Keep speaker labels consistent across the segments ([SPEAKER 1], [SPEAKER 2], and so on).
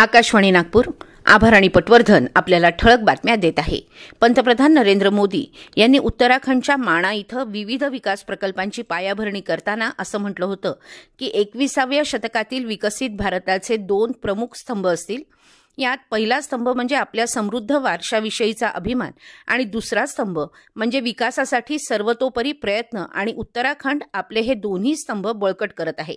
[SPEAKER 1] आकाशवाणी नागपूर आभाराणी पटवर्धन आपल्याला ठळक बातम्या देत आहे पंतप्रधान नरेंद्र मोदी यांनी उत्तराखंडच्या माणा इथं विविध विकास प्रकल्पांची पायाभरणी करताना असं म्हटलं होतं की एकविसाव्या शतकातील विकसित भारताचे दोन प्रमुख स्तंभ असतील यात पहिला स्तंभ म्हणजे आपल्या समृद्ध वारशाविषयीचा अभिमान आणि दुसरा स्तंभ म्हणजे विकासासाठी सर्वतोपरी प्रयत्न आणि उत्तराखंड आपले हे दोन्ही स्तंभ बळकट करत आहे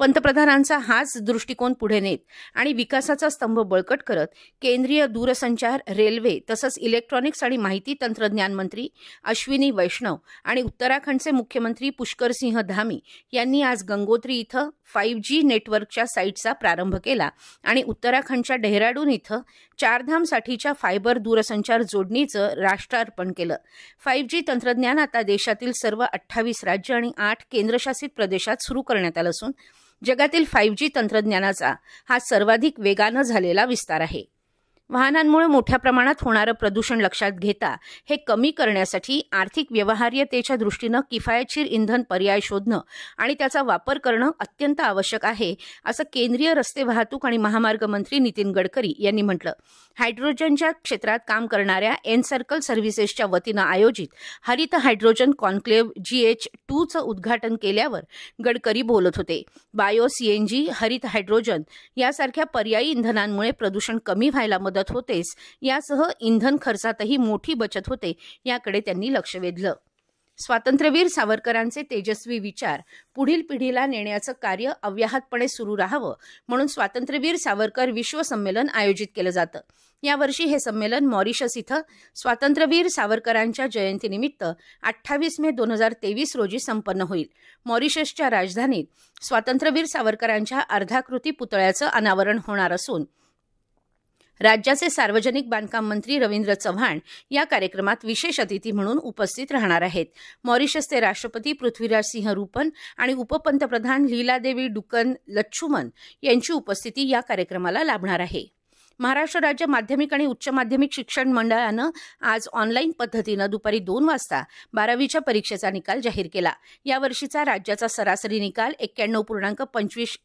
[SPEAKER 1] पंतप्रधानांचा हाच दृष्टिकोन पुढे नेत आणि विकासाचा स्तंभ बळकट करत केंद्रीय दूरसंचार रेल्वे तसंच इलेक्ट्रॉनिक्स आणि माहिती तंत्रज्ञान मंत्री अश्विनी वैष्णव आणि उत्तराखंडचे मुख्यमंत्री पुष्करसिंह धामी यांनी आज गंगोत्री इथं फाईव्ह जी नेटवर्कच्या साईटचा प्रारंभ केला आणि उत्तराखंडच्या डेहराडून इथं चारधामसाठीच्या फायबर दूरसंचार जोडणीचं राष्ट्रार्पण केलं फाईव्ह जी तंत्रज्ञान आता देशातील सर्व अठ्ठावीस राज्य आणि आठ केंद्रशासित प्रदेशात सुरू करण्यात आलं असून जगातील फाईव्ह जी तंत्रज्ञानाचा हा सर्वाधिक वेगानं झालेला विस्तार आहे वाहनांमुळे मोठ्या प्रमाणात होणारं प्रदूषण लक्षात घेता हे कमी करण्यासाठी आर्थिक व्यवहार्यतेच्या दृष्टीनं किफायतशीर इंधन पर्याय शोधणं आणि त्याचा वापर करणं अत्यंत आवश्यक आहे असं केंद्रीय रस्ते वाहतूक आणि महामार्ग मंत्री नितीन गडकरी यांनी म्हटलं हायड्रोजनच्या क्षेत्रात काम करणाऱ्या एन सर्कल सर्व्हिसेसच्या वतीनं आयोजित हरित हायड्रोजन कॉन्क्लेव्ह जी एच टूचं उद्घाटन केल्यावर गडकरी बोलत होते बायो सीएनजी हरित हायड्रोजन यासारख्या पर्यायी इंधनांमुळे प्रदूषण कमी व्हायला मदत मदत होतेच यासह इंधन खर्चातही मोठी बचत होते याकडे त्यांनी लक्ष वेधलं स्वातंत्र्यवीर सावरकरांचे तेजस्वी विचार पुढील पिढीला नेण्याचं कार्य अव्याहतपणे सुरू राहावं म्हणून स्वातंत्र्यवीर सावरकर विश्व संमेलन आयोजित केलं जातं यावर्षी हे संमेलन मॉरिशस इथं स्वातंत्र्यवीर सावरकरांच्या जयंतीनिमित्त अठ्ठावीस मे दोन हजार तेवीस रोजी संपन्न होईल मॉरिशसच्या राजधानीत स्वातंत्र्यवीर सावरकरांच्या अर्धाकृती पुतळ्याचं अनावरण होणार असून राज्याचे सार्वजनिक बांधकाम मंत्री रवींद्र चव्हाण या कार्यक्रमात विशेष अतिथी म्हणून उपस्थित राहणार आहेत मॉरिशसचे राष्ट्रपती पृथ्वीराज सिंह रुपन आणि उपपंतप्रधान लीलादेवी डुकन लच्छुमन यांची उपस्थिती या कार्यक्रमाला लाभणार आहे महाराष्ट्र राज्य माध्यमिक आणि उच्च माध्यमिक शिक्षण मंडळानं आज ऑनलाईन पद्धतीनं दुपारी दोन वाजता बारावीच्या परीक्षेचा निकाल जाहीर केला यावर्षीचा राज्याचा सरासरी निकाल एक्क्याण्णव पूर्णांक पंचवीस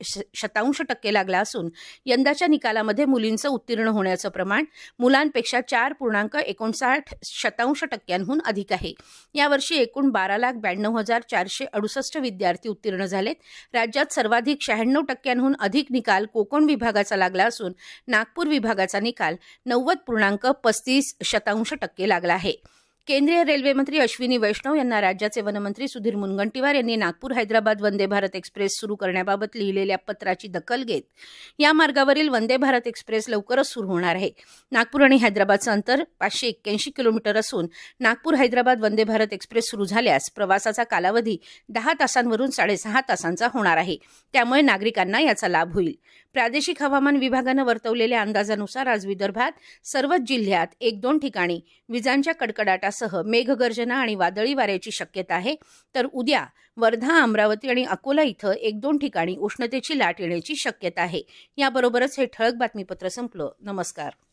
[SPEAKER 1] शतांश टक्के लागला असून यंदाच्या निकालामध्ये मुलींचं उत्तीर्ण होण्याचं प्रमाण मुलांपेक्षा चार पूर्णांक एकोणसाठ शतांश टक्क्यांहून अधिक आहे यावर्षी एकूण बारा लाख ब्याण्णव हजार चारशे अडुसष्ट विद्यार्थी उत्तीर्ण झालेत राज्यात सर्वाधिक शहाण्णव टक्क्यांहून अधिक निकाल कोकण विभागाचा लागला असून नागपूर विभागाचा निकाल नव्वद पूर्णांक पस्तीस शतांश टक्के लागला आहे केंद्रीय रेल्वे मंत्री अश्विनी वैष्णव यांना राज्याचे वनमंत्री सुधीर मुनगंटीवार यांनी नागपूर हैदराबाद वंदे भारत एक्सप्रेस सुरू करण्याबाबत लिहिलेल्या पत्राची दखल घेत या मार्गावरील वंदे भारत एक्सप्रेस लवकरच सुरू होणार आहे नागपूर आणि हैदराबादचं अंतर पाचशे एक्क्याऐंशी किलोमीटर असून नागपूर हैदराबाद वंदे भारत एक्सप्रेस सुरू झाल्यास प्रवासाचा कालावधी दहा तासांवरून साडेसहा तासांचा होणार आहे त्यामुळे नागरिकांना याचा लाभ होईल प्रादेशिक हवामान विभागानं वर्तवलेल्या अंदाजानुसार आज विदर्भात सर्वच जिल्ह्यात एक दोन ठिकाणी विजांच्या कडकडाटा सह मेघगर्जना आणि वादळी वाऱ्याची शक्यता आहे तर उद्या वर्धा अमरावती आणि अकोला इथं एक दोन ठिकाणी उष्णतेची लाट येण्याची शक्यता आहे याबरोबरच हे ठळक बातमीपत्र संपलं नमस्कार